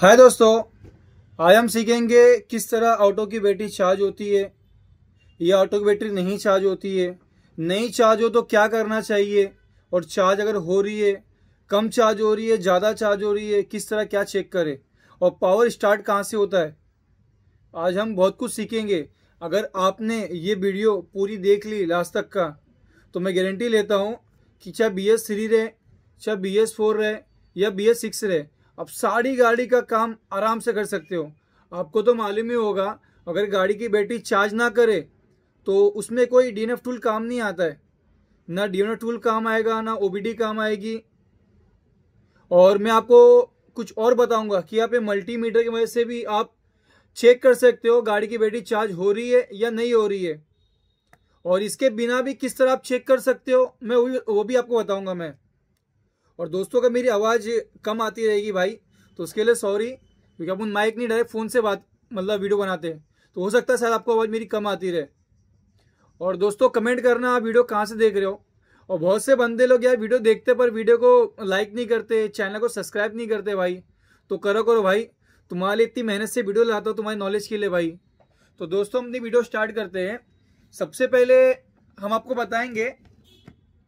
हाय दोस्तों आज हम सीखेंगे किस तरह ऑटो की बैटरी चार्ज होती है या ऑटो की बैटरी नहीं चार्ज होती है नहीं चार्ज हो तो क्या करना चाहिए और चार्ज अगर हो रही है कम चार्ज हो रही है ज़्यादा चार्ज हो रही है किस तरह क्या चेक करें और पावर स्टार्ट कहाँ से होता है आज हम बहुत कुछ सीखेंगे अगर आपने ये वीडियो पूरी देख ली लास्ट तक का तो मैं गारंटी लेता हूँ कि चाहे बी एस थ्री रहे चाहे बी एस फोर रहे या बी एस सिक्स रहे आप सारी गाड़ी का काम आराम से कर सकते हो आपको तो मालूम ही होगा अगर गाड़ी की बैटरी चार्ज ना करे तो उसमें कोई डी टूल काम नहीं आता है ना डी टूल काम आएगा ना ओ काम आएगी और मैं आपको कुछ और बताऊंगा कि आप ये मल्टीमीटर की वजह से भी आप चेक कर सकते हो गाड़ी की बैटरी चार्ज हो रही है या नहीं हो रही है और इसके बिना भी किस तरह आप चेक कर सकते हो मैं वो भी, वो भी आपको बताऊंगा मैं और दोस्तों का मेरी आवाज़ कम आती रहेगी भाई तो उसके लिए सॉरी क्योंकि अपन माइक नहीं डायरेक्ट फ़ोन से बात मतलब वीडियो बनाते हैं तो हो सकता है शायद आपको आवाज़ मेरी कम आती रहे और दोस्तों कमेंट करना आप वीडियो कहाँ से देख रहे हो और बहुत से बंदे लोग यार वीडियो देखते पर वीडियो को लाइक नहीं करते चैनल को सब्सक्राइब नहीं करते भाई तो करो करो भाई तुम्हारे लिए इतनी मेहनत से वीडियो लाता हूँ तुम्हारी नॉलेज के लिए भाई तो दोस्तों अपनी वीडियो स्टार्ट करते हैं सबसे पहले हम आपको बताएंगे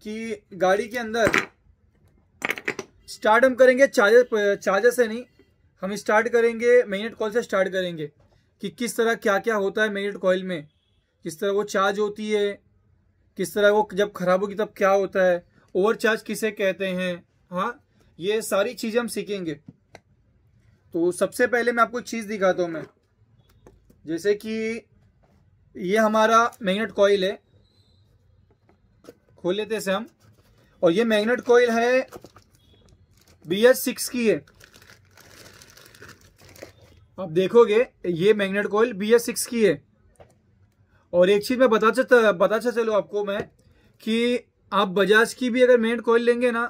कि गाड़ी के अंदर स्टार्ट हम करेंगे चार्जर चार्जर से नहीं हम स्टार्ट करेंगे मैग्नेट कॉल से स्टार्ट करेंगे कि किस तरह क्या क्या होता है मैग्नेट कॉयल में किस तरह वो चार्ज होती है किस तरह वो जब खराब होगी तब क्या होता है ओवर चार्ज किसे कहते हैं हाँ ये सारी चीज़ें हम सीखेंगे तो सबसे पहले मैं आपको चीज़ दिखाता हूँ मैं जैसे कि ये हमारा मैग्नेट कॉयल है खोल लेते से हम और ये मैग्नेट कॉयल है बी एस सिक्स की है आप देखोगे ये मैग्नेट बी एस सिक्स की है और एक चीज मैं बता चा, बता चा चलो आपको मैं कि आप बजाज की भी अगर मैग्नेट कोयल लेंगे ना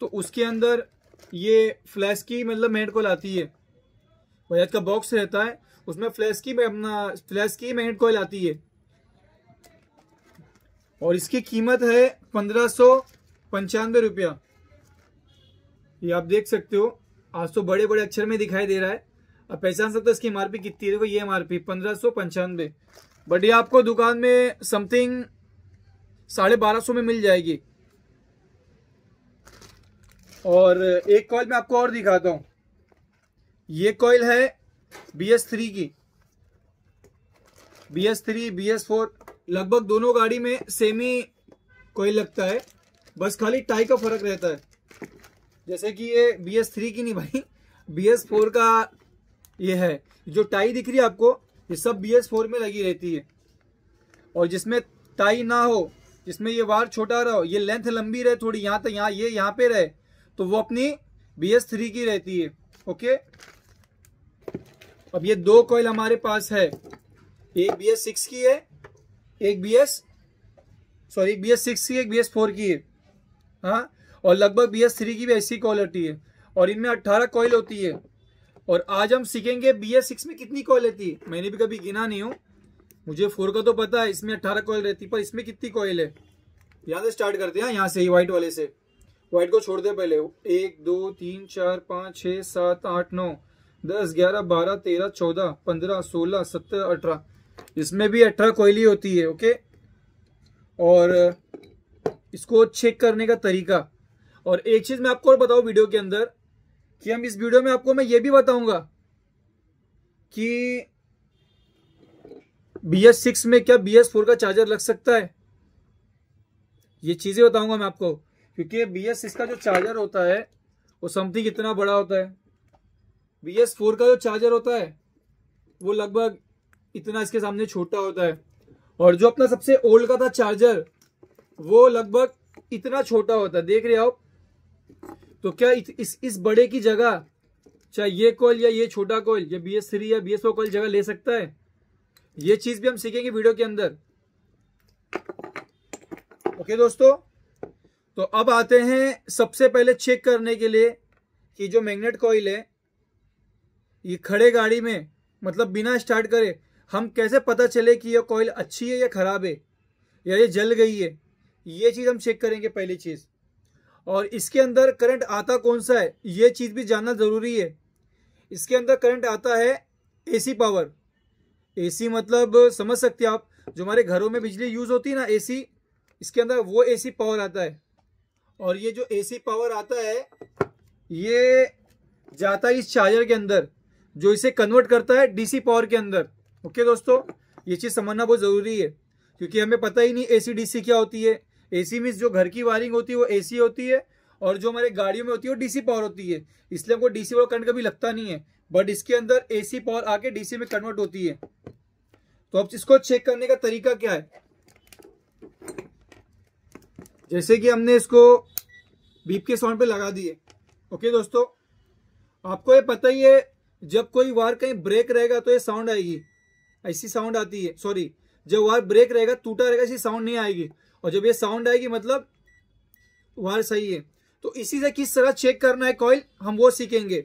तो उसके अंदर ये फ्लैश की मतलब मैग्नेट कोयल आती है बजाज का बॉक्स रहता है उसमें फ्लैश की अपना फ्लैश की मैग्नेट कोयल आती है और इसकी कीमत है पंद्रह सौ पंचानवे रुपया ये आप देख सकते हो आज तो बड़े बड़े अक्षर में दिखाई दे रहा है आप पहचान सकते हो इसकी पी कितनी है ये पी पंद्रह सौ पंचानवे बट ये आपको दुकान में समथिंग साढ़े बारह सौ में मिल जाएगी और एक कॉयल में आपको और दिखाता हूँ ये कॉल है बी एस थ्री की B S three B S four लगभग दोनों गाड़ी में सेम ही कॉयल लगता है बस खाली टाई का फर्क रहता है जैसे कि ये बी एस थ्री की नहीं भाई बी एस फोर का ये है जो टाई दिख रही है आपको ये सब बी एस फोर में लगी रहती है और जिसमें टाई ना हो जिसमें ये वार छोटा रहो ये लेंथ लंबी रहे थोड़ी यहाँ तक तो यहाँ ये यहाँ पे रहे तो वो अपनी बी एस थ्री की रहती है ओके अब ये दो कॉयल हमारे पास है एक बी एस सिक्स की है एक B S sorry B S six की एक बी एस फोर की है हाँ और लगभग बी एस थ्री की भी ऐसी क्वालिटी है और इनमें अट्ठारह कॉयल होती है और आज हम सीखेंगे बी एस सिक्स में कितनी कॉल रहती है मैंने भी कभी गिना नहीं हूँ मुझे फोर का तो पता है इसमें अट्ठारह कॉल रहती पर इसमें कितनी कॉल है यहाँ से स्टार्ट करते हैं हाँ, यहाँ से ही व्हाइट वाले से व्हाइट को छोड़ दे पहले एक दो तीन चार पाँच छः सात आठ नौ दस ग्यारह बारह तेरह चौदह पंद्रह सोलह सत्रह अठारह इसमें भी अठारह कोयल होती है ओके और इसको चेक करने का तरीका और एक चीज मैं आपको और बताऊ वीडियो के अंदर कि हम इस वीडियो में आपको मैं ये भी बताऊंगा कि बी एस सिक्स में क्या बी एस फोर का चार्जर लग सकता है ये चीजें बताऊंगा मैं आपको क्योंकि बी एस सिक्स का जो चार्जर होता है वो समथिंग इतना बड़ा होता है बी एस फोर का जो चार्जर होता है वो लगभग इतना इसके सामने छोटा होता है और जो अपना सबसे ओल्ड का था चार्जर वो लगभग इतना छोटा होता है देख रहे हो आप तो क्या इस इस बड़े की जगह चाहे ये कॉल या ये छोटा कॉल या बी एस थ्री या बी एस कॉल जगह ले सकता है ये चीज भी हम सीखेंगे वीडियो के अंदर ओके दोस्तों तो अब आते हैं सबसे पहले चेक करने के लिए कि जो मैग्नेट कॉइल है ये खड़े गाड़ी में मतलब बिना स्टार्ट करे हम कैसे पता चले कि यह कॉइल अच्छी है या खराब है या ये जल गई है ये चीज़ हम चेक करेंगे पहली चीज़ और इसके अंदर करंट आता कौन सा है ये चीज़ भी जानना ज़रूरी है इसके अंदर करंट आता है एसी पावर एसी मतलब समझ सकते हैं आप जो हमारे घरों में बिजली यूज़ होती है ना एसी इसके अंदर वो एसी पावर आता है और ये जो एसी पावर आता है ये जाता है इस चार्जर के अंदर जो इसे कन्वर्ट करता है डीसी पावर के अंदर ओके दोस्तों ये चीज़ समझना बहुत ज़रूरी है क्योंकि हमें पता ही नहीं एसी डीसी क्या होती है एसी मीन्स जो घर की वायरिंग होती है वो एसी होती है और जो हमारे गाड़ियों में होती है वो डीसी पावर होती है इसलिए हमको डीसी पावर करंट कभी लगता नहीं है बट इसके अंदर एसी पावर आके डीसी में कन्वर्ट होती है तो अब इसको चेक करने का तरीका क्या है जैसे कि हमने इसको बीप के साउंड पे लगा दिए ओके दोस्तों आपको ये पता ही है जब कोई वायर कहीं ब्रेक रहेगा तो ये साउंड आएगी ऐसी साउंड आती है सॉरी जब वायर ब्रेक रहेगा टूटा रहेगा ऐसी साउंड नहीं आएगी और जब ये साउंड आएगी मतलब वायर सही है तो इसी से किस तरह चेक करना है कॉइल हम वो सीखेंगे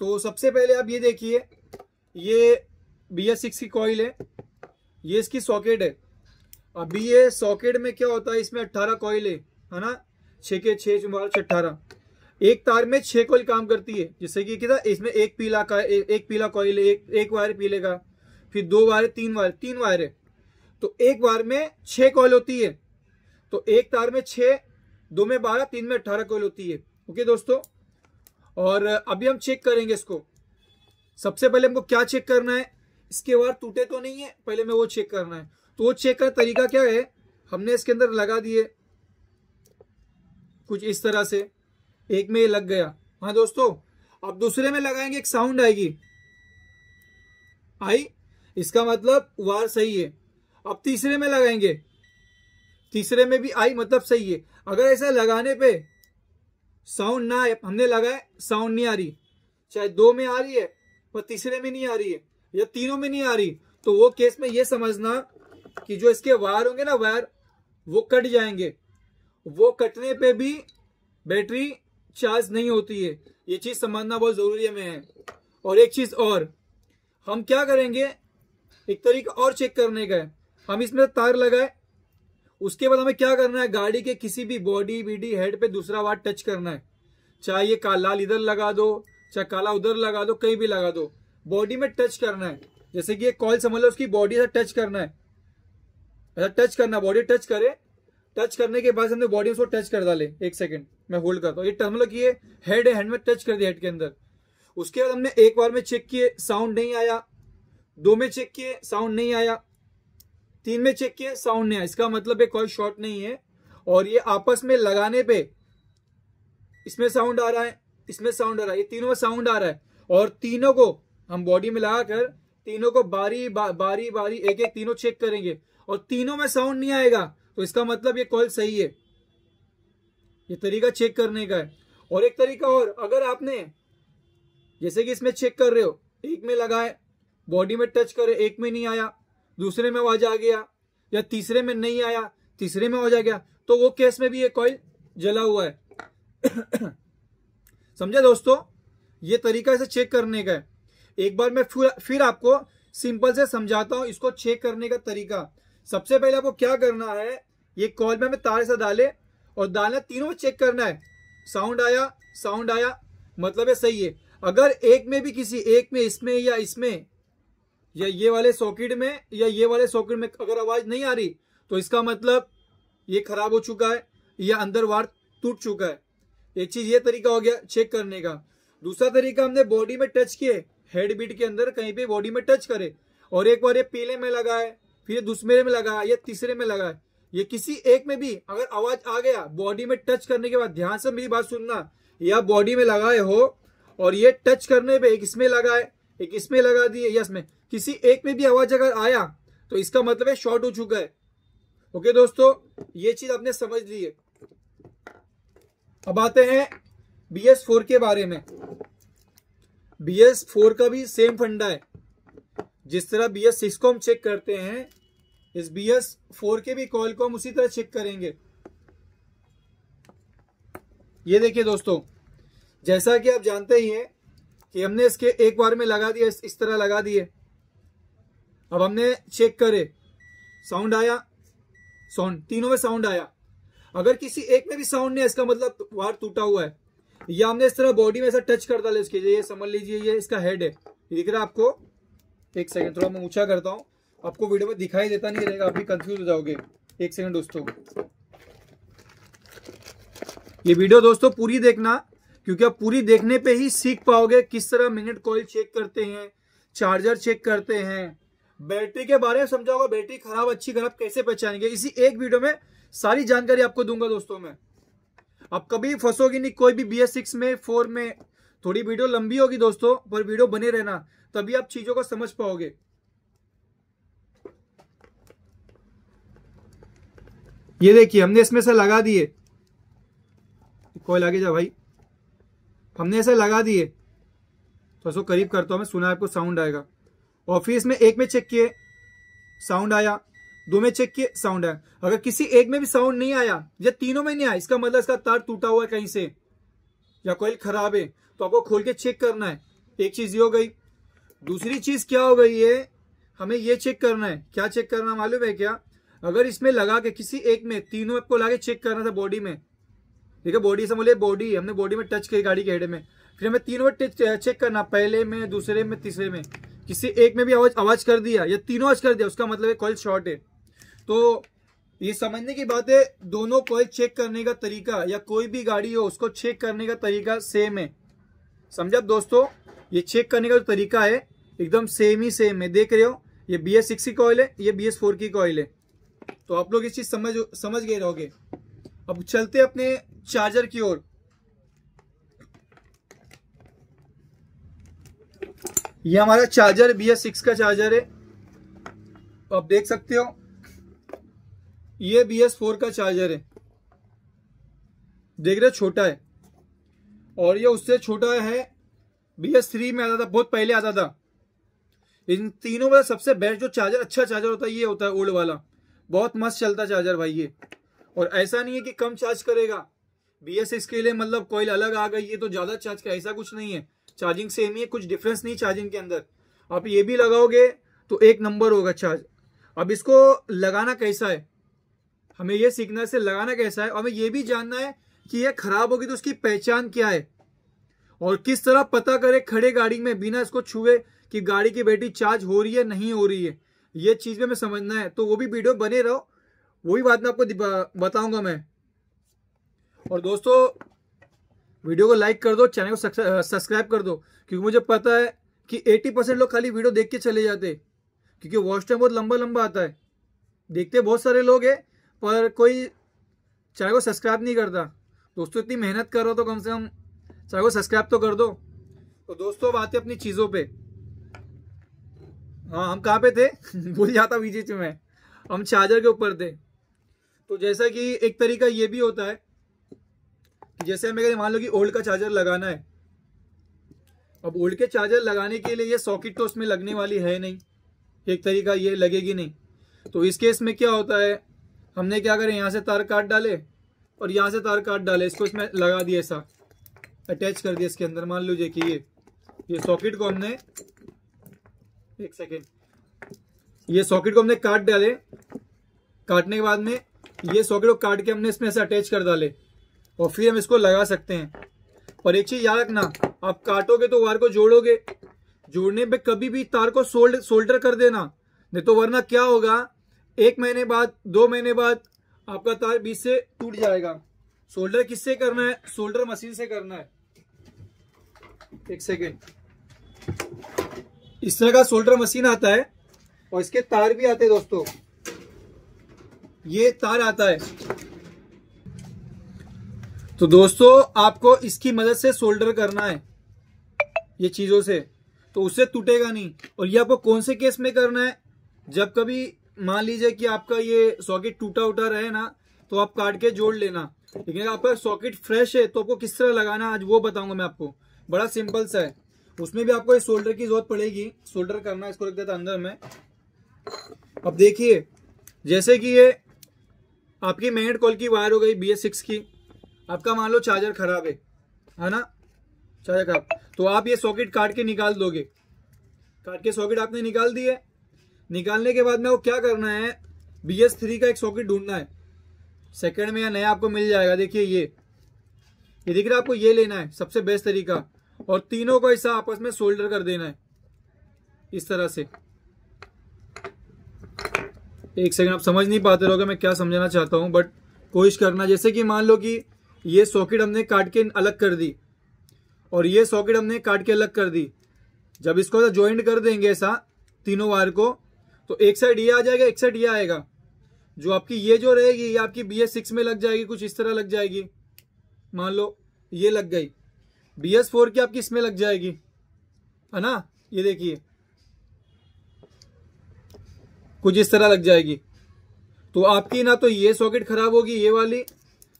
तो सबसे पहले आप ये देखिए ये बी एस सिक्स की कॉइल है ये इसकी सॉकेट है अभी ये सॉकेट में क्या होता है इसमें अट्ठारह कॉइल है है ना छ के छः चुमार अट्ठारह एक तार में छह कॉइल काम करती है जैसे कि कितना इसमें एक पीला का एक पीला कॉइल है एक, एक वायर पीले का फिर दो वायर तीन वायर तीन वायर है तो एक बार में छह कॉल होती है तो एक तार में छह दो में बारह तीन में अट्ठारह कॉल होती है ओके दोस्तों और अभी हम चेक करेंगे इसको सबसे पहले हमको क्या चेक करना है इसके बाद टूटे तो नहीं है पहले मैं वो चेक करना है तो वो चेक का तरीका क्या है हमने इसके अंदर लगा दिए कुछ इस तरह से एक में ये लग गया हाँ दोस्तों अब दूसरे में लगाएंगे एक साउंड आएगी आई इसका मतलब वार सही है अब तीसरे में लगाएंगे तीसरे में भी आई मतलब सही है अगर ऐसा लगाने पे साउंड ना आए हमने लगाया साउंड नहीं आ रही चाहे दो में आ रही है पर तीसरे में नहीं आ रही है या तीनों में नहीं आ रही तो वो केस में ये समझना कि जो इसके वायर होंगे ना वायर वो कट जाएंगे वो कटने पे भी बैटरी चार्ज नहीं होती है ये चीज समझना बहुत जरूरी हमें है और एक चीज और हम क्या करेंगे एक तरीका और चेक करने का है हम इसमें तार लगाए उसके बाद हमें क्या करना है गाड़ी के किसी भी बॉडी बीडी हेड पे दूसरा वार टच करना है चाहे ये लाल इधर लगा दो चाहे काला उधर लगा दो कहीं भी लगा दो बॉडी में टच करना है जैसे कि ये कॉल समझ लो उसकी बॉडी से टच करना है ऐसा टच करना बॉडी टच करे टच करने के बाद हमने बॉडी उसको टच कर डाले एक सेकंड मैं होल्ड करता हूँ ये टर्म मतलब ये हेड हैंड में टच कर दिया हेड के अंदर उसके बाद हमने एक बार में चेक किए साउंड नहीं आया दो में चेक किए साउंड नहीं आया तीन में चेक किया साउंड नहीं आया इसका मतलब ये कोई शॉर्ट नहीं है और ये आपस में लगाने पे इसमें साउंड आ रहा है इसमें साउंड आ रहा है ये तीनों में साउंड आ रहा है और तीनों को हम बॉडी में लगाकर तीनों को बारी बा, बारी बारी एक एक तीनों चेक करेंगे और तीनों में साउंड नहीं आएगा तो इसका मतलब ये कॉल सही है ये तरीका चेक करने का है और एक तरीका और अगर आपने जैसे कि इसमें चेक कर रहे हो एक में लगाए बॉडी में टच करे एक में नहीं आया दूसरे में आवाज आ गया या तीसरे में नहीं आया तीसरे में आवाज आ गया तो वो केस में भी ये कॉइल जला हुआ है समझे दोस्तों ये तरीका इसे चेक करने का है एक बार मैं फिर आपको सिंपल से समझाता हूं इसको चेक करने का तरीका सबसे पहले आपको क्या करना है ये कॉल में हमें तार से डाले और डालना तीनों में चेक करना है साउंड आया साउंड आया मतलब है सही है अगर एक में भी किसी एक में इसमें या इसमें या ये वाले सॉकेट में या ये वाले सॉकेट में अगर आवाज नहीं आ रही तो इसका मतलब ये खराब हो चुका है या अंदर वार टूट चुका है एक चीज ये तरीका हो गया चेक करने का दूसरा तरीका हमने बॉडी में टच किए हेड बीट के अंदर कहीं पे बॉडी में टच करे और एक बार ये पीले में लगा है फिर दूसरे में लगा है या तीसरे में लगा है ये किसी एक में भी अगर आवाज आ गया बॉडी में टच करने के बाद ध्यान से मेरी बात सुनना या बॉडी में लगाए हो और ये टच करने पे एक इसमें लगाए एक इसमें लगा दिए या इसमें किसी एक में भी आवाज अगर आया तो इसका मतलब है शॉर्ट हो चुका है ओके दोस्तों ये चीज आपने समझ ली है अब आते हैं बी एस फोर के बारे में बी एस फोर का भी सेम फंडा है जिस तरह बी एस सिक्स को हम चेक करते हैं इस बी एस फोर के भी कॉल को हम उसी तरह चेक करेंगे ये देखिए दोस्तों जैसा कि आप जानते ही हैं कि हमने इसके एक बार में लगा दिया इस तरह लगा दिए अब हमने चेक करे साउंड आया साउंड तीनों में साउंड आया अगर किसी एक में भी साउंड नहीं है इसका मतलब तो वार टूटा हुआ है या हमने इस तरह बॉडी में ऐसा टच कर डाले उसके ये समझ लीजिए ये इसका हेड है दिख रहा है आपको एक सेकंड थोड़ा मैं ऊंचा करता हूँ आपको वीडियो में दिखाई देता नहीं रहेगा आप भी कंफ्यूज हो जाओगे एक सेकंड दोस्तों ये वीडियो दोस्तों पूरी देखना क्योंकि आप पूरी देखने पे ही सीख पाओगे किस तरह मिनट कॉल चेक करते हैं चार्जर चेक करते हैं बैटरी के बारे में समझा होगा बैटरी खराब अच्छी खराब कैसे पहचानेंगे इसी एक वीडियो में सारी जानकारी आपको दूंगा दोस्तों मैं आप कभी फंसोगी नहीं कोई भी बी एस सिक्स में फोर में थोड़ी वीडियो लंबी होगी दोस्तों पर वीडियो बने रहना तभी आप चीजों को समझ पाओगे ये देखिए हमने इसमें से लगा दिए कोई लगे जा भाई हमने ऐसे लगा दिए तो करीब करता हूं मैं सुना आपको साउंड आएगा ऑफिस में एक में चेक किए साउंड आया दो में चेक किए साउंड आया अगर किसी एक में भी साउंड नहीं आया या तीनों में नहीं आया इसका मतलब इसका तार टूटा हुआ है कहीं से या कोयल खराब है तो आपको खोल के चेक करना है एक चीज ये हो गई दूसरी चीज क्या हो गई है हमें ये चेक करना है क्या चेक करना मालूम है क्या अगर इसमें लगा के किसी एक में तीनों आपको लगा चेक करना था बॉडी में देखिए बॉडी से बोले बॉडी हमने बॉडी में टच की गाड़ी के हेड में फिर हमें तीनों में चेक करना पहले में दूसरे में तीसरे में किसी एक में भी आवाज आवाज कर दिया या तीनों आवाज कर दिया उसका मतलब है कॉइल शॉर्ट है तो ये समझने की बात है दोनों कॉइल चेक करने का तरीका या कोई भी गाड़ी हो उसको चेक करने का तरीका सेम है समझा दोस्तों ये चेक करने का जो तरीका है एकदम सेम ही सेम है देख रहे हो ये बी एस सिक्स की कॉइल है ये बी एस फोर की कॉइल है तो आप लोग इस चीज समझ समझ गए रहोगे अब चलते अपने चार्जर की ओर ये हमारा चार्जर बी एस सिक्स का चार्जर है आप देख सकते हो ये बी एस फोर का चार्जर है देख रहे छोटा है और ये उससे छोटा है बी एस थ्री में आता था बहुत पहले आता था इन तीनों में सबसे बेस्ट जो चार्जर अच्छा चार्जर होता है ये होता है ओल्ड वाला बहुत मस्त चलता चार्जर भाई ये और ऐसा नहीं है कि कम चार्ज करेगा बी एस इसके लिए मतलब कोयल अलग आ गई है तो ज़्यादा चार्ज का ऐसा कुछ नहीं है चार्जिंग सेम ही है कुछ डिफरेंस नहीं चार्जिंग के अंदर आप ये भी लगाओगे तो एक नंबर होगा चार्ज अब इसको लगाना कैसा है हमें यह सीखना से लगाना कैसा है और हमें यह भी जानना है कि यह खराब होगी तो उसकी पहचान क्या है और किस तरह पता करे खड़े गाड़ी में बिना इसको छुए कि गाड़ी की बैटरी चार्ज हो रही है नहीं हो रही है ये चीज़ में हमें समझना है तो वो भी वीडियो बने रहो वही बात मैं आपको बताऊंगा मैं और दोस्तों वीडियो को लाइक कर दो चैनल को सब्सक्राइब कर दो क्योंकि मुझे पता है कि 80 परसेंट लोग खाली वीडियो देख के चले जाते क्योंकि वॉच टाइम बहुत लंबा लंबा आता है देखते बहुत सारे लोग है पर कोई चैनल को सब्सक्राइब नहीं करता दोस्तों इतनी मेहनत कर रहे हो तो कम से कम चैनल को सब्सक्राइब तो कर दो तो दोस्तों अब आते अपनी चीज़ों पर हाँ हम कहाँ पे थे भूल जाता बीजेपी में हम चार्जर के ऊपर थे तो जैसा कि एक तरीका ये भी होता है जैसे हमें मान लो कि ओल्ड का चार्जर लगाना है अब ओल्ड के चार्जर लगाने के लिए ये सॉकेट तो उसमें लगने वाली है नहीं एक तरीका ये लगेगी नहीं तो इस केस में क्या होता है हमने क्या करें यहाँ से तार काट डाले और यहाँ से तार काट डाले इसको इसमें लगा दिया ऐसा अटैच कर दिया इसके अंदर मान लीजिए कि ये ये सॉकेट को हमने एक सेकेंड ये सॉकेट को हमने काट डाले काटने के बाद में ये सॉकेट को काट के हमने इसमें ऐसे अटैच कर डाले और फिर हम इसको लगा सकते हैं और एक चीज याद रखना आप काटोगे तो वायर को जोड़ोगे जोड़ने पे कभी भी तार को सोल्ड सोल्डर कर देना नहीं तो वरना क्या होगा एक महीने बाद दो महीने बाद आपका तार बीच से टूट जाएगा सोल्डर किससे करना है सोल्डर मशीन से करना है एक सेकेंड इस तरह का सोल्डर मशीन आता है और इसके तार भी आते हैं दोस्तों ये तार आता है तो दोस्तों आपको इसकी मदद से सोल्डर करना है ये चीज़ों से तो उससे टूटेगा नहीं और ये आपको कौन से केस में करना है जब कभी मान लीजिए कि आपका ये सॉकेट टूटा उटा रहे ना तो आप काट के जोड़ लेना लेकिन आपका सॉकेट फ्रेश है तो आपको किस तरह लगाना आज वो बताऊंगा मैं आपको बड़ा सिंपल सा है उसमें भी आपको सोल्डर की जरूरत पड़ेगी सोल्डर करना इसको रख देता अंदर में अब देखिए जैसे कि ये आपकी मैग्नेट कॉल की वायर हो गई बी एस सिक्स की आपका मान लो चार्जर खराब है है ना चार्जर खराब तो आप ये सॉकेट काट के निकाल दोगे काट के सॉकेट आपने निकाल दिए निकालने के बाद में वो क्या करना है बी एस थ्री का एक सॉकेट ढूंढना है सेकेंड में या नया आपको मिल जाएगा देखिए ये ये दिख रहा है आपको ये लेना है सबसे बेस्ट तरीका और तीनों को ऐसा आपस में सोल्डर कर देना है इस तरह से एक सेकंड आप समझ नहीं पाते रहोगे मैं क्या समझाना चाहता हूं बट कोशिश करना जैसे कि मान लो कि ये सॉकेट हमने काट के अलग कर दी और ये सॉकेट हमने काट के अलग कर दी जब इसको ज्वाइंट तो कर देंगे ऐसा तीनों वायर को तो एक साइड ये आ जाएगा एक साइड ये आएगा जो आपकी ये जो रहेगी ये आपकी बी एस सिक्स में लग जाएगी कुछ इस तरह लग जाएगी मान लो ये लग गई बी एस फोर की आपकी इसमें लग जाएगी है ना ये देखिए कुछ इस तरह लग जाएगी तो आपकी ना तो ये सॉकेट खराब होगी ये वाली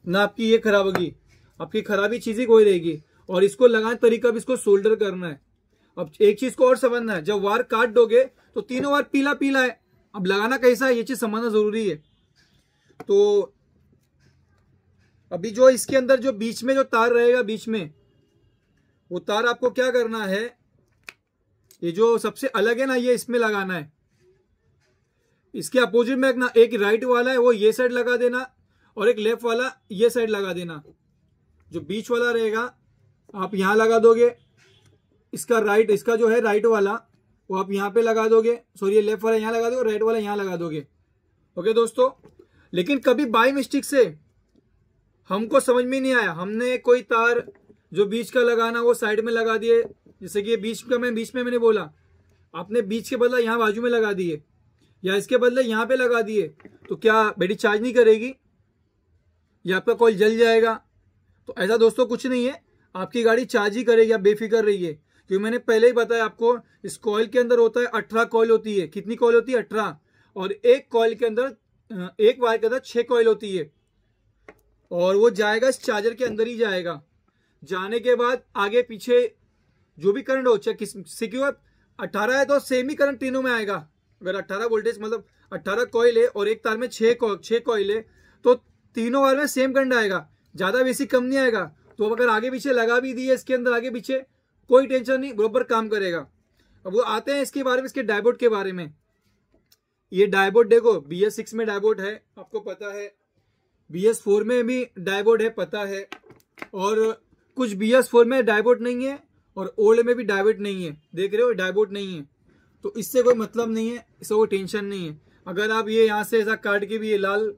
ना आपकी ये खराब होगी आपकी खराबी चीज ही कोई रहेगी और इसको लगाने तरीका भी इसको सोल्डर करना है अब एक चीज को और समझना है जब वार काट दोगे तो तीनों वार पीला पीला है अब लगाना कैसा है ये चीज समझना जरूरी है तो अभी जो इसके अंदर जो बीच में जो तार रहेगा बीच में वो तार आपको क्या करना है ये जो सबसे अलग है ना ये इसमें लगाना है इसके अपोजिट में एक ना एक राइट वाला है वो ये साइड लगा देना और एक लेफ्ट वाला ये साइड लगा देना जो बीच वाला रहेगा आप यहाँ लगा दोगे इसका राइट इसका जो है राइट वाला वो आप यहाँ पे लगा दोगे सॉरी ये लेफ्ट वाला यहाँ लगा दोगे राइट वाला यहाँ लगा दोगे ओके दोस्तों लेकिन कभी बाई मिस्टेक से हमको समझ में नहीं आया हमने कोई तार जो बीच का लगाना वो साइड में लगा दिए जैसे कि ये बीच का मैं बीच में मैंने बोला आपने बीच के बदला यहाँ बाजू में लगा दिए या इसके बदले यहाँ पे लगा दिए तो क्या बेटी चार्ज नहीं करेगी या आपका कॉल जल जाएगा तो ऐसा दोस्तों कुछ नहीं है आपकी गाड़ी चार्ज ही करेगी आप बेफिक्र रहिए क्योंकि मैंने पहले ही बताया आपको इस कॉल के अंदर होता है अठारह कॉल होती है कितनी कॉल होती है अठारह और एक कॉल के अंदर एक वायर के अंदर छः कॉल होती है और वो जाएगा इस चार्जर के अंदर ही जाएगा जाने के बाद आगे पीछे जो भी करंट हो चाहे सिक्योर अट्ठारह है तो सेम ही करंट तीनों में आएगा अगर अट्ठारह वोल्टेज मतलब अट्ठारह कॉयल है और एक तार में छः छः कॉयल है तीनों बार में सेम करंट आएगा ज़्यादा बेसिक कम नहीं आएगा तो अगर आगे पीछे लगा भी दिए इसके अंदर आगे पीछे कोई टेंशन नहीं बरबर काम करेगा अब वो आते हैं इसके बारे में इसके डायबोर्ड के बारे में ये डायबोर्ड देखो बी एस सिक्स में डायबोर्ड है आपको पता है बी एस फोर में भी डायबोर्ड है पता है और कुछ बी एस फोर में डायबोर्ड नहीं है और ओल्ड में भी डायबोर्ड नहीं है देख रहे हो डायबोर्ड नहीं है तो इससे कोई मतलब नहीं है इससे कोई टेंशन नहीं है अगर आप ये यहाँ से ऐसा काट के भी ये लाल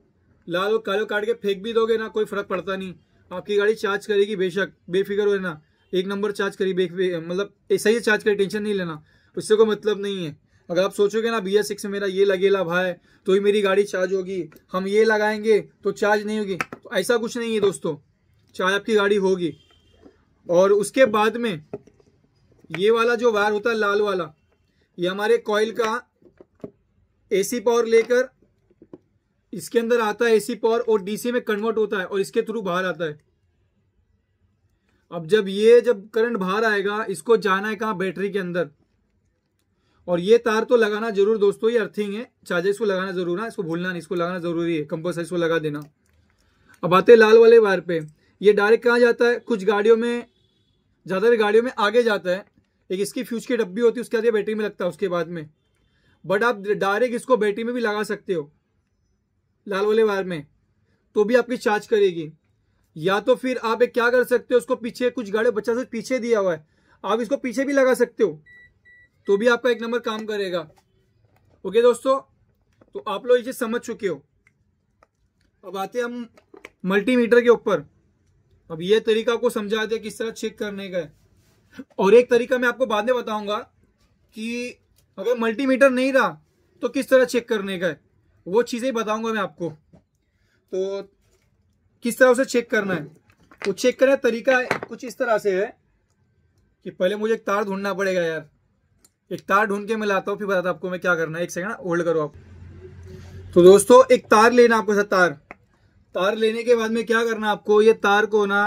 लाल और काले काट के फेंक भी दोगे ना कोई फर्क पड़ता नहीं आपकी गाड़ी चार्ज करेगी बेशक बेफिक्र हो ना एक नंबर चार्ज करी बे मतलब ऐसा ही चार्ज करे टेंशन नहीं लेना उससे कोई मतलब नहीं है अगर आप सोचोगे ना बी एस सिक्स में मेरा ये लगेला भाई तो ही मेरी गाड़ी चार्ज होगी हम ये लगाएंगे तो चार्ज नहीं होगी तो ऐसा कुछ नहीं है दोस्तों चार्ज आपकी गाड़ी होगी और उसके बाद में ये वाला जो वायर होता है लाल वाला ये हमारे कॉयल का एसी पावर लेकर इसके अंदर आता है एसी पावर और डीसी में कन्वर्ट होता है और इसके थ्रू बाहर आता है अब जब ये जब करंट बाहर आएगा इसको जाना है कहाँ बैटरी के अंदर और ये तार तो लगाना जरूर दोस्तों ये अर्थिंग है चार्जर इसको लगाना जरूर है इसको भूलना नहीं इसको लगाना जरूरी है कंपोसर इसको लगा देना अब आते लाल वाले वायर पे ये डायरेक्ट कहाँ जाता है कुछ गाड़ियों में ज़्यादातर गाड़ियों में आगे जाता है एक इसकी फ्यूज की डब्बी होती है उसके बाद ये बैटरी में लगता है उसके बाद में बट आप डायरेक्ट इसको बैटरी में भी लगा सकते हो लाल वाले वायर में तो भी आपकी चार्ज करेगी या तो फिर आप एक क्या कर सकते हो उसको पीछे कुछ गाड़े बच्चा से पीछे दिया हुआ है आप इसको पीछे भी लगा सकते हो तो भी आपका एक नंबर काम करेगा ओके दोस्तों तो आप लोग इसे समझ चुके हो अब आते हम मल्टीमीटर के ऊपर अब ये तरीका आपको समझा दिया किस तरह चेक करने का है और एक तरीका मैं आपको बाद में बताऊंगा कि अगर मल्टीमीटर नहीं रहा तो किस तरह चेक करने का है वो चीज़ें बताऊंगा मैं आपको तो किस तरह उसे चेक करना है वो चेक करने का तरीका कुछ इस तरह से है कि पहले मुझे एक तार ढूंढना पड़ेगा यार एक तार ढूंढ के मैं लाता हूँ फिर बताता आपको मैं क्या करना है एक सेकंड होल्ड हाँ, करो आप तो दोस्तों एक तार लेना आपको सर तार तार लेने के बाद में क्या करना आपको ये तार को ना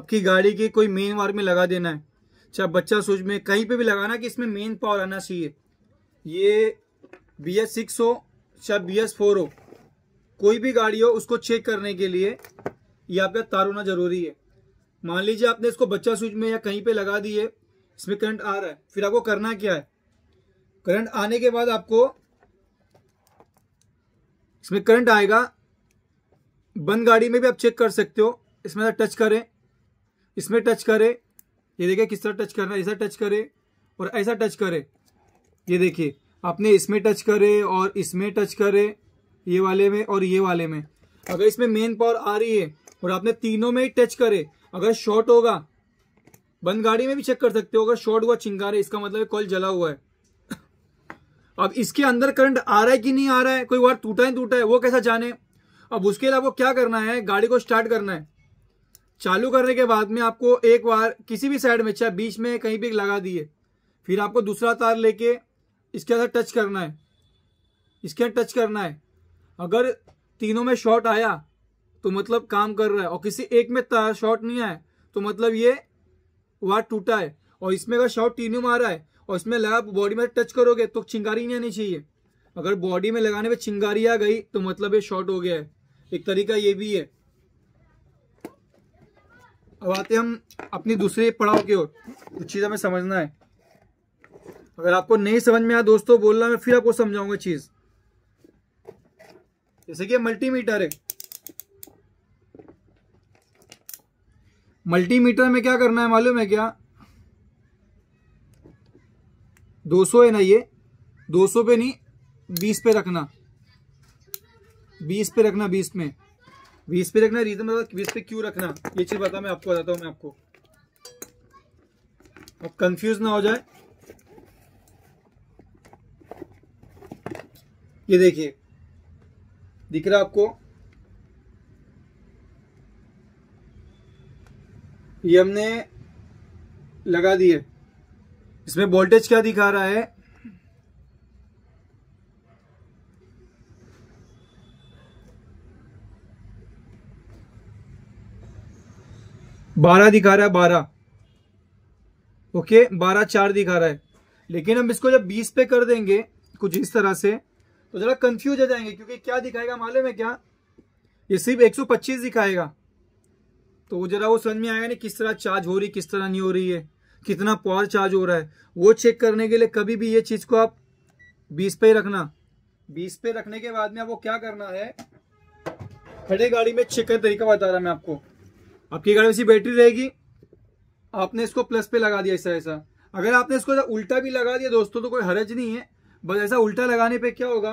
आपकी गाड़ी के कोई मेन वार में लगा देना है चाहे बच्चा स्विच में कहीं पे भी लगाना कि इसमें मेन पावर आना चाहिए ये बी एस सिक्स हो चाहे बी एस फोर हो कोई भी गाड़ी हो उसको चेक करने के लिए ये आपका तार होना जरूरी है मान लीजिए आपने इसको बच्चा स्विच में या कहीं पे लगा दी है इसमें करंट आ रहा है फिर आपको करना क्या है करंट आने के बाद आपको इसमें करंट आएगा बंद गाड़ी में भी आप चेक कर सकते हो इसमें टच करें इसमें टच करें ये देखिए किस तरह टच करना है ऐसा टच करें और ऐसा टच करें ये देखिए आपने इसमें टच करे और इसमें टच करे ये वाले में और ये वाले में अगर इसमें मेन पावर आ रही है और आपने तीनों में ही टच करे अगर शॉर्ट होगा बंद गाड़ी में भी चेक कर सकते हो अगर शॉर्ट हुआ चिंगारे इसका मतलब कॉल जला हुआ है अब इसके अंदर करंट आ रहा है कि नहीं आ रहा है कोई बार टूटा है टूटा है वो कैसा जाने अब उसके लिए आपको क्या करना है गाड़ी को स्टार्ट करना है चालू करने के बाद में आपको एक बार किसी भी साइड में चाहे बीच में कहीं भी लगा दिए फिर आपको दूसरा तार लेके इसके अंदर टच करना है इसके अंदर टच करना है अगर तीनों में शॉट आया तो मतलब काम कर रहा है और किसी एक में शॉट नहीं आया तो मतलब ये वाट टूटा है और इसमें अगर शॉट तीनों में आ रहा है और इसमें लगा बॉडी में टच करोगे तो चिंगारी नहीं आनी चाहिए अगर बॉडी में लगाने में चिंगारी आ गई तो मतलब ये शॉर्ट हो गया है एक तरीका ये भी है अब आते हम अपनी दूसरे पड़ाव की ओर कुछ चीज़ हमें समझना है अगर आपको नहीं समझ में आया दोस्तों बोलना मैं फिर आपको समझाऊंगा चीज जैसे कि मल्टीमीटर है मल्टीमीटर में क्या करना है मालूम है क्या 200 है ना ये 200 पे नहीं 20 पे रखना 20 पे रखना 20 में 20 पे रखना रीजन बता 20 पे क्यों रखना ये चीज बता मैं आपको बताता हूं मैं आपको अब कंफ्यूज ना हो जाए ये देखिए दिख रहा आपको ये हमने लगा दिए इसमें वोल्टेज क्या दिखा रहा है बारह दिखा रहा है बारह ओके बारह चार दिखा रहा है लेकिन हम इसको जब बीस पे कर देंगे कुछ इस तरह से तो जरा कंफ्यूज हो जाएंगे क्योंकि क्या दिखाएगा मालूम है क्या ये सिर्फ 125 दिखाएगा तो वो जरा वो समझ में आएगा ना किस तरह चार्ज हो रही किस तरह नहीं हो रही है कितना पावर चार्ज हो रहा है वो चेक करने के लिए कभी भी ये चीज़ को आप बीस पे रखना बीस पे रखने के बाद में आपको क्या करना है खड़े गाड़ी में चेक का तरीका बता रहा मैं आपको आपकी गाड़ी में बैटरी रहेगी आपने इसको प्लस पे लगा दिया ऐसा ऐसा अगर आपने इसको उल्टा भी लगा दिया दोस्तों तो कोई हरज नहीं है बस ऐसा उल्टा लगाने पे क्या होगा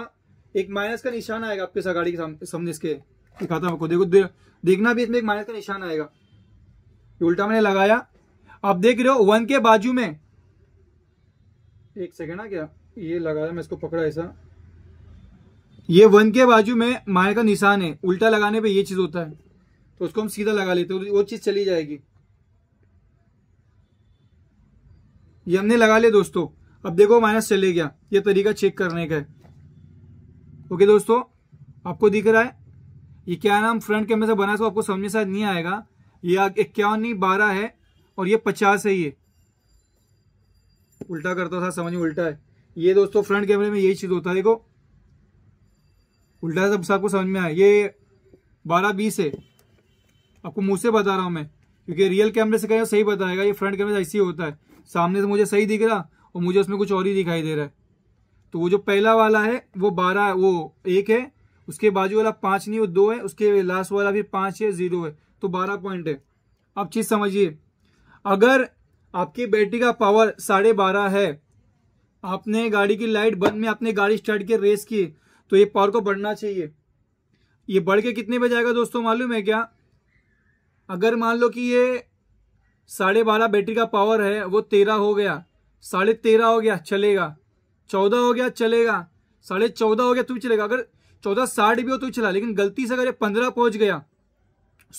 एक माइनस का निशान आएगा आपके गाड़ी के सामने इसके दिखाता हूँ आपको देखो दे, देखना भी इसमें एक माइनस का निशान आएगा उल्टा मैंने लगाया आप देख रहे हो वन के बाजू में एक सेकेंड ना हाँ क्या ये लगाया मैं इसको पकड़ा ऐसा ये वन के बाजू में माइनस का निशान है उल्टा लगाने पर यह चीज होता है तो उसको हम सीधा लगा लेते हैं वो चीज चली जाएगी ये हमने लगा लिया दोस्तों अब देखो माइनस चले गया ये तरीका चेक करने का है ओके दोस्तों आपको दिख रहा है ये क्या नाम फ्रंट कैमरे से बना है तो आपको समझ में शायद नहीं आएगा ये इक्यावन नहीं बारह है और ये पचास है ये उल्टा करता था समझ में उल्टा है ये दोस्तों फ्रंट कैमरे में यही चीज़ होता है देखो उल्टा सब सबको समझ में आया ये बारह बीस है आपको मुंह से बता रहा हूं मैं क्योंकि रियल कैमरे से कहें तो सही बताएगा ये फ्रंट कैमरे ऐसे ही होता है सामने से मुझे सही दिख रहा और मुझे उसमें कुछ और ही दिखाई दे रहा है तो वो जो पहला वाला है वो बारह वो एक है उसके बाजू वाला पाँच नहीं वो दो है उसके लास्ट वाला भी पाँच है जीरो है तो बारह पॉइंट है अब चीज़ समझिए अगर आपकी बैटरी का पावर साढ़े बारह है आपने गाड़ी की लाइट बंद में आपने गाड़ी स्टार्ट की रेस की तो ये पावर को बढ़ना चाहिए ये बढ़ के कितने बजाएगा जाएगा दोस्तों मालूम है क्या अगर मान लो कि ये साढ़े बारह बैटरी का पावर है वो तेरह हो गया साढ़े तेरह हो गया चलेगा चौदह हो गया चलेगा साढ़े चौदह हो गया तो भी चलेगा अगर चौदह साठ भी हो तो भी चला लेकिन गलती से अगर ये पंद्रह पहुंच गया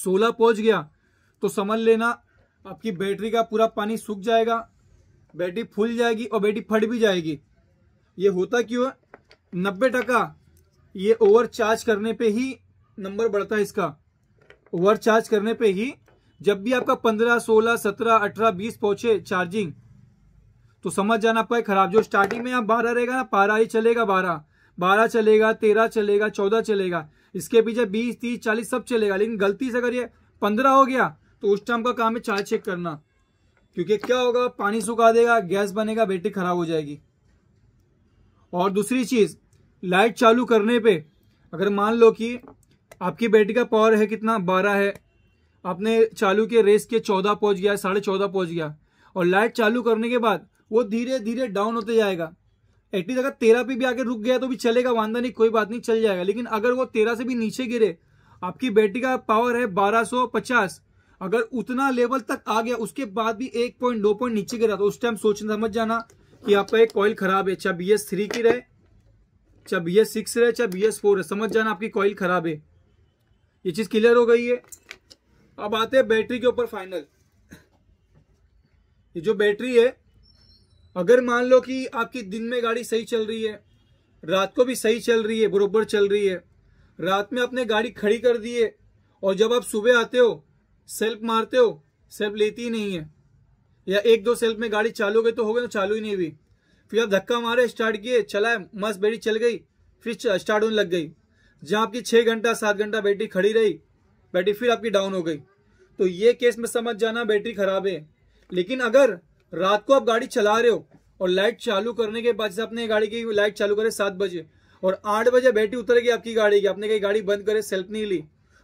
सोलह पहुंच गया तो समझ लेना आपकी बैटरी का पूरा पानी सूख जाएगा बैटरी फूल जाएगी और बैटरी फट भी जाएगी ये होता क्यों है नब्बे टका ये ओवर चार्ज करने पे ही नंबर बढ़ता है इसका ओवर चार्ज करने पे ही जब भी आपका पंद्रह सोलह सत्रह अठारह बीस पहुंचे चार्जिंग तो समझ जाना पाए खराब जो स्टार्टिंग में आप बारह रहेगा ना बारह ही चलेगा बारह बारह चलेगा तेरह चलेगा चौदह चलेगा इसके पीछे बीस तीस चालीस सब चलेगा लेकिन गलती से अगर ये पंद्रह हो गया तो उस टाइम का काम है चार चेक करना क्योंकि क्या होगा पानी सुखा देगा गैस बनेगा बैटरी खराब हो जाएगी और दूसरी चीज लाइट चालू करने पे अगर मान लो कि आपकी बैटरी का पावर है कितना बारह है आपने चालू के रेस के चौदह पहुंच गया साढ़े चौदह पहुंच गया और लाइट चालू करने के बाद वो धीरे धीरे डाउन होते जाएगा एटलीस्ट अगर तेरह पे भी आके रुक गया तो भी चलेगा वादा नहीं कोई बात नहीं चल जाएगा लेकिन अगर वो तेरह से भी नीचे गिरे आपकी बैटरी का पावर है 1250 अगर उतना लेवल तक आ गया उसके बाद भी एक पॉइंट दो पॉइंट नीचे गिरा तो उस टाइम सोचना समझ जाना कि आपका एक कॉयल खराब है चाहे बी एस थ्री की रहे चाहे बी एस सिक्स रहे चाहे बी एस फोर है समझ जाना आपकी कॉयल खराब है ये चीज़ क्लियर हो गई है अब आते हैं बैटरी के ऊपर फाइनल ये जो बैटरी है अगर मान लो कि आपकी दिन में गाड़ी सही चल रही है रात को भी सही चल रही है बरोबर चल रही है रात में आपने गाड़ी खड़ी कर दी है और जब आप सुबह आते हो सेल्फ मारते हो सेल्फ लेती ही नहीं है या एक दो सेल्फ में गाड़ी चालू हो गई तो हो गए तो चालू ही नहीं हुई फिर आप धक्का मारे स्टार्ट किए चलाए मस्त बैटरी चल गई फिर स्टार्ट होने लग गई जहाँ आपकी छः घंटा सात घंटा बैटरी खड़ी रही बैटरी फिर आपकी डाउन हो गई तो ये केस में समझ जाना बैटरी खराब है लेकिन अगर रात को आप गाड़ी चला रहे हो और लाइट चालू करने के बाद आपने गाड़ी की लाइट चालू करे सात बजे और आठ बजे बैटरी उतरेगी आपकी गाड़ी की आपने कहीं गाड़ी बंद करे सेल्फ नहीं ली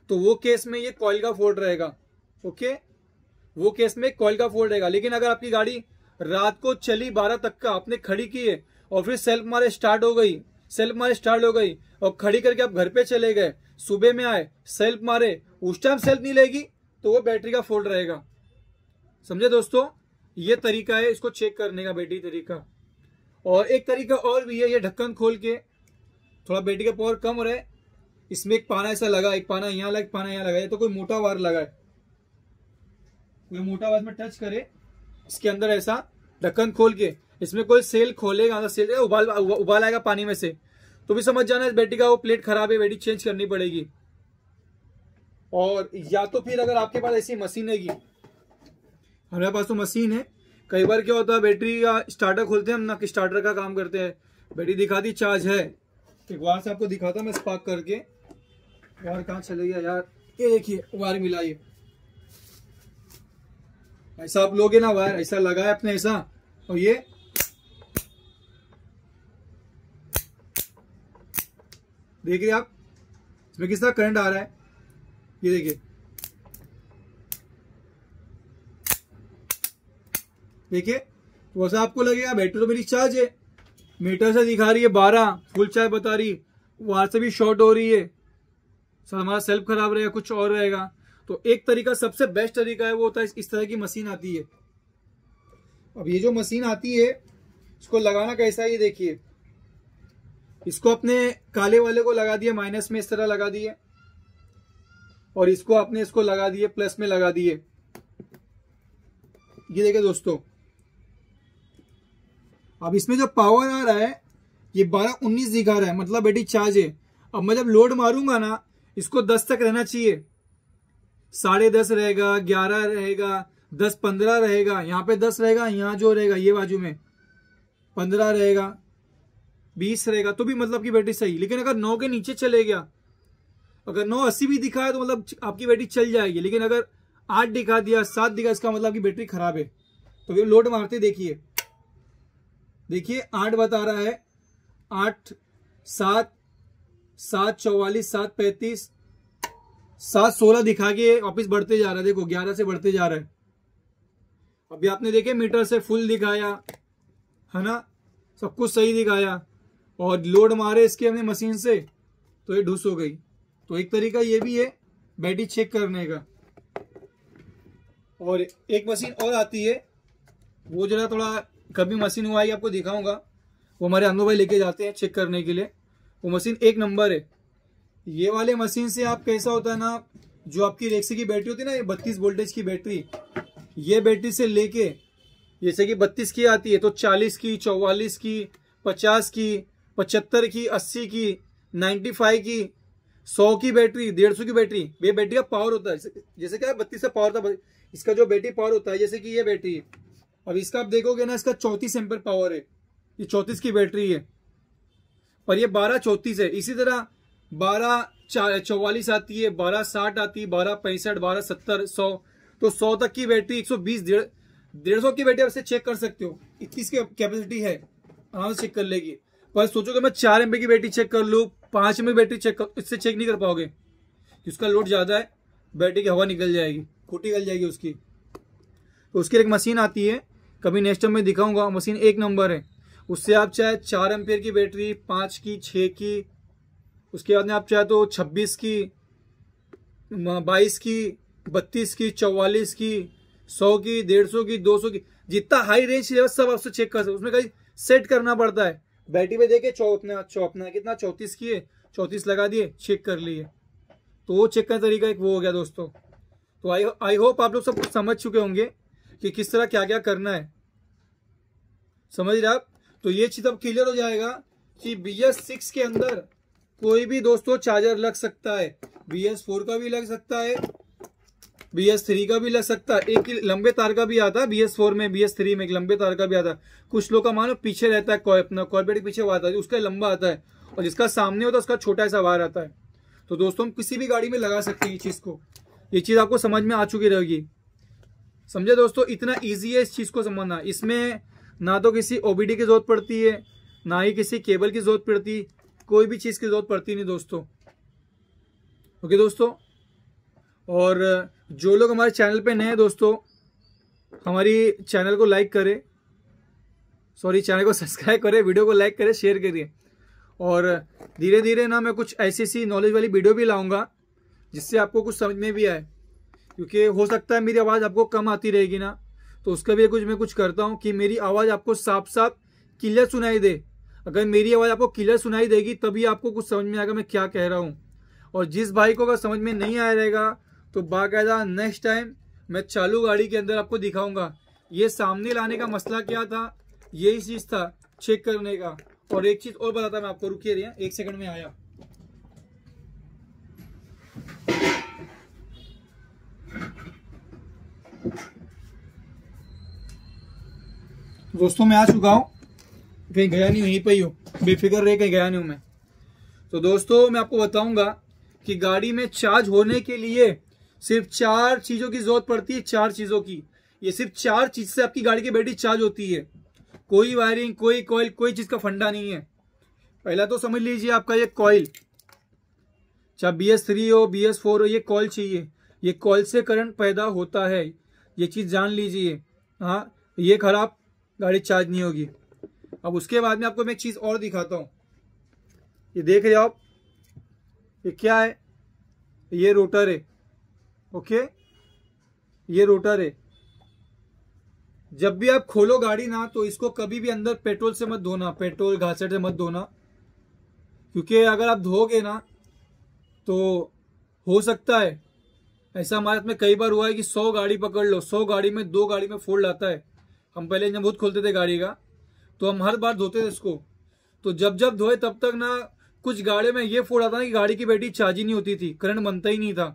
तो वो केस में ये कॉल का फॉल्ट रहेगा ओके वो केस में कॉल का फॉल्ट रहेगा लेकिन अगर आपकी गाड़ी रात को चली बारह तक का आपने खड़ी की है और फिर सेल्फ मारे स्टार्ट हो गई सेल्फ मारे स्टार्ट हो गई और खड़ी करके आप घर पे चले गए सुबह में आए सेल्फ मारे उस टाइम सेल्फ नहीं लेगी तो वो बैटरी का फॉल्ट रहेगा समझे दोस्तों ये तरीका है इसको चेक करने का बेटी तरीका और एक तरीका और भी है ये ढक्कन खोल के थोड़ा बेटी का पावर कम रहा है इसमें एक पाना ऐसा लगा एक पाना यहाँ लगा एक पाना यहाँ लगा तो कोई मोटा वायर लगा है कोई मोटा वायर में टच करे इसके अंदर ऐसा ढक्कन खोल के इसमें कोई सेल खोलेगा अंदर सेल उबाल उबाल आएगा पानी में से तो भी समझ जाना इस बेटी का वो प्लेट खराब है बेटी चेंज करनी पड़ेगी और या तो फिर अगर आपके पास ऐसी मशीन है हमारे पास तो मशीन है कई बार क्या होता है बैटरी या स्टार्टर खोलते हैं हम ना कि स्टार्टर का काम करते हैं बैटरी दिखाती चार्ज है एक बार से आपको दिखाता मैं स्पार्क करके वायर कहाँ चले गया यार ये देखिए वायर मिलाइए ऐसा आप लोगे ना वायर ऐसा लगाए अपने ऐसा और ये देखिए आप इसमें किस तरह करंट आ रहा है ये देखिए देखिए थोड़ा तो सा आपको लगेगा बैटरी तो मेरी चार्ज है मीटर से दिखा रही है बारह फुल चार्ज बता रही वहां से भी शॉर्ट हो रही है सर हमारा सेल्फ खराब रहेगा कुछ और रहेगा तो एक तरीका सबसे बेस्ट तरीका है वो होता है इस तरह की मशीन आती है अब ये जो मशीन आती है इसको लगाना कैसा है ये देखिए इसको अपने काले वाले को लगा दिए माइनस में इस तरह लगा दिए और इसको आपने इसको लगा दिए प्लस में लगा दिए ये देखिए दोस्तों अब इसमें जो पावर आ रहा है ये बारह उन्नीस दिखा रहा है मतलब बेटी चार्ज है अब मैं जब लोड मारूंगा ना इसको दस तक रहना चाहिए साढ़े दस रहेगा ग्यारह रहेगा दस पंद्रह रहेगा यहाँ पे दस रहेगा यहाँ जो रहेगा ये बाजू में पंद्रह रहेगा बीस रहेगा तो भी मतलब की बैटरी सही लेकिन अगर नौ के नीचे चले गया अगर नौ अस्सी भी दिखा है तो मतलब आपकी बैटरी चल जाएगी लेकिन अगर आठ दिखा दिया सात दिखा इसका मतलब आपकी बैटरी खराब है तो लोड मारते देखिए देखिए आठ बता रहा है आठ सात सात चौवालीस सात पैंतीस सात सोलह दिखा के ऑफिस बढ़ते जा रहा है देखो ग्यारह से बढ़ते जा रहा है अभी आपने देखे मीटर से फुल दिखाया है ना सब कुछ सही दिखाया और लोड मारे इसके हमने मशीन से तो ये ढूस हो गई तो एक तरीका ये भी है बैटरी चेक करने का और एक मशीन और आती है वो जरा थोड़ा कभी मशीन हुआ है आपको दिखाऊंगा वो हमारे अनु भाई लेके जाते हैं चेक करने के लिए वो मशीन एक नंबर है ये वाले मशीन से आप कैसा होता है ना जो आपकी रेक्सी की बैटरी होती है ना ये बत्तीस वोल्टेज की बैटरी ये बैटरी से लेके जैसे कि बत्तीस की आती है तो चालीस की चौवालीस की पचास की पचहत्तर की अस्सी की नाइन्टी फाइव की सौ की बैटरी डेढ़ सौ की बैटरी ये बैटरी का पावर होता है जैसे क्या बत्तीस का पावर था इसका जो बैटरी पावर होता है जैसे कि ये बैटरी अब इसका आप देखोगे ना इसका चौंतीस एम्पर पावर है ये चौतीस की बैटरी है और ये बारह चौंतीस है इसी तरह बारह चौवालीस आती है बारह साठ आती है बारह पैंसठ बारह सत्तर सौ तो सौ तक की बैटरी एक सौ बीस डेढ़ डेढ़ सौ की बैटरी आप चेक कर सकते हो इक्कीस की कैपेसिटी है आराम से चेक कर लेगी पर सोचो कि मैं चार एम की बैटरी चेक कर लूँ पाँच एम बैटरी चेक कर इससे चेक नहीं कर पाओगे उसका लोड ज़्यादा है बैटरी की हवा निकल जाएगी खोटी गल जाएगी उसकी तो उसकी एक मशीन आती है कभी नेक्स्ट में दिखाऊंगा मशीन एक नंबर है उससे आप चाहे चार एम्पेयर की बैटरी पाँच की छः की उसके बाद में आप चाहे तो छब्बीस की बाईस की बत्तीस की चौवालीस की सौ की डेढ़ सौ की दो सौ की जितना हाई रेंज है सब आपसे चेक कर सकते उसमें कहीं सेट करना पड़ता है बैटरी पे देखे चौपना चौपना कितना चौंतीस की है चौंतीस लगा दिए चेक कर लिए तो वो चेक का तरीका एक वो हो गया दोस्तों तो आई आई होप आप लोग सब कुछ समझ चुके होंगे कि किस तरह क्या क्या करना है समझ रहे आप तो ये चीज अब क्लियर हो जाएगा कि बी एस सिक्स के अंदर कोई भी दोस्तों चार्जर लग सकता है बी एस फोर का भी लग सकता है बी एस थ्री का भी लग सकता है एक लंबे तार का भी आता है बी एस फोर में बी एस थ्री में एक लंबे तार का भी आता है कुछ लोग का मानो पीछे रहता है कॉय अपना कॉर्बेट पीछे आता है उसका लंबा आता है और जिसका सामने होता है उसका छोटा सा वायर आता है तो दोस्तों हम किसी भी गाड़ी में लगा सकते हैं ये चीज़ को ये चीज़ आपको समझ में आ चुकी रहेगी समझे दोस्तों इतना ईजी है इस चीज़ को समझना इसमें ना तो किसी ओ की जरूरत पड़ती है ना ही किसी केबल की जरूरत पड़ती कोई भी चीज़ की जरूरत पड़ती नहीं दोस्तों ओके दोस्तों और जो लोग हमारे चैनल पे नए हैं दोस्तों हमारी चैनल को लाइक करें सॉरी चैनल को सब्सक्राइब करें वीडियो को लाइक करें शेयर करिए और धीरे धीरे ना मैं कुछ ऐसी ऐसी नॉलेज वाली वीडियो भी लाऊंगा जिससे आपको कुछ समझ में भी आए क्योंकि हो सकता है मेरी आवाज़ आपको कम आती रहेगी ना तो उसका भी कुछ मैं कुछ करता हूँ कि मेरी आवाज़ आपको साफ साफ क्लियर सुनाई दे अगर मेरी आवाज़ आपको क्लियर सुनाई देगी तभी आपको कुछ समझ में आएगा मैं क्या कह रहा हूँ और जिस भाई को अगर समझ में नहीं आया रहेगा तो बाकायदा नेक्स्ट टाइम मैं चालू गाड़ी के अंदर आपको दिखाऊंगा ये सामने लाने का मसला क्या था यही चीज़ था चेक करने का और एक चीज़ और बताता मैं आपको रही एक सेकंड में आया दोस्तों मैं आ चुका हूँ कहीं गया नहीं वहीं पर ही हूँ बेफिक्र रहे कहीं गया नहीं हूँ मैं तो दोस्तों मैं आपको बताऊंगा कि गाड़ी में चार्ज होने के लिए सिर्फ चार चीज़ों की जरूरत पड़ती है चार चीज़ों की ये सिर्फ चार चीज़ से आपकी गाड़ी की बैटरी चार्ज होती है कोई वायरिंग कोई कॉइल कोई चीज़ का फंडा नहीं है पहला तो समझ लीजिए आपका ये कॉयल चाहे बी एस थ्री हो बी फोर हो ये कॉल चाहिए ये कॉल से करंट पैदा होता है ये चीज़ जान लीजिए हाँ ये ख़राब गाड़ी चार्ज नहीं होगी अब उसके बाद में आपको मैं एक चीज़ और दिखाता हूँ ये देख रहे हो आप ये क्या है ये रोटर है ओके ये रोटर है जब भी आप खोलो गाड़ी ना तो इसको कभी भी अंदर पेट्रोल से मत धोना पेट्रोल घासट से मत धोना क्योंकि अगर आप धोगे ना तो हो सकता है ऐसा हमारे में कई बार हुआ है कि सौ गाड़ी पकड़ लो सौ गाड़ी में दो गाड़ी में फोल्ड आता है हम पहले इंजन बहुत खोलते थे गाड़ी का तो हम हर बार धोते थे इसको तो जब जब धोए तब तक ना कुछ गाड़ी में ये फोड़ आता ना कि गाड़ी की बैटरी चार्ज ही नहीं होती थी करंट बनता ही नहीं था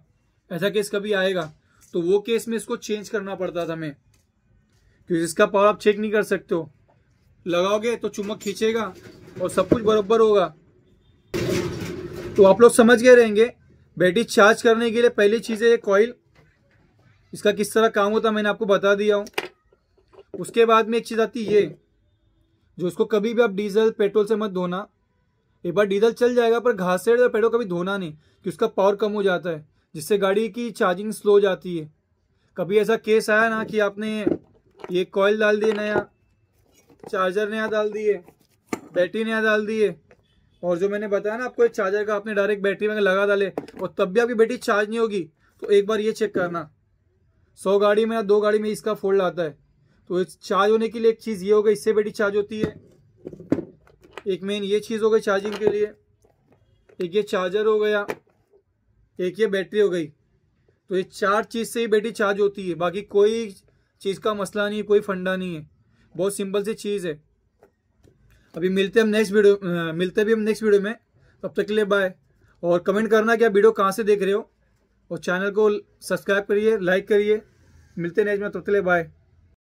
ऐसा केस कभी आएगा तो वो केस में इसको चेंज करना पड़ता था हमें क्योंकि इसका पावर आप चेक नहीं कर सकते हो लगाओगे तो चुमक खींचेगा और सब कुछ बराबर होगा तो आप लोग समझ गए रहेंगे बैटरी चार्ज करने के लिए पहली चीज़ है ये कॉयल इसका किस तरह काम होता है मैंने आपको बता दिया हूँ उसके बाद में एक चीज़ आती है ये जो इसको कभी भी आप डीजल पेट्रोल से मत धोना एक बार डीजल चल जाएगा पर घास से पेट्रोल कभी धोना नहीं कि उसका पावर कम हो जाता है जिससे गाड़ी की चार्जिंग स्लो जाती है कभी ऐसा केस आया ना कि आपने ये कॉयल डाल दिए नया चार्जर नया डाल दिए बैटरी नया डाल दिए और जो मैंने बताया ना आपको एक चार्जर का आपने डायरेक्ट बैटरी में लगा डाले और तब भी आपकी बैटरी चार्ज नहीं होगी तो एक बार ये चेक करना सौ गाड़ी में या दो गाड़ी में इसका फोल्ड आता है तो इस चार्ज होने के लिए एक चीज़ ये हो गई इससे बैटरी चार्ज होती है एक मेन ये चीज़ हो गई चार्जिंग के लिए एक ये चार्जर हो गया एक ये बैटरी हो गई तो ये चार चीज़ से ही बैटरी चार्ज होती है बाकी कोई चीज़ का मसला नहीं है कोई फंडा नहीं है बहुत सिंपल सी चीज़ है अभी मिलते हम नेक्स्ट वीडियो मिलते भी हम नेक्स्ट वीडियो में तब तक के लिए बाय और कमेंट करना कि आप वीडियो कहाँ से देख रहे हो और चैनल को सब्सक्राइब करिए लाइक करिए मिलते नेक्स्ट में तब तक के लिए बाय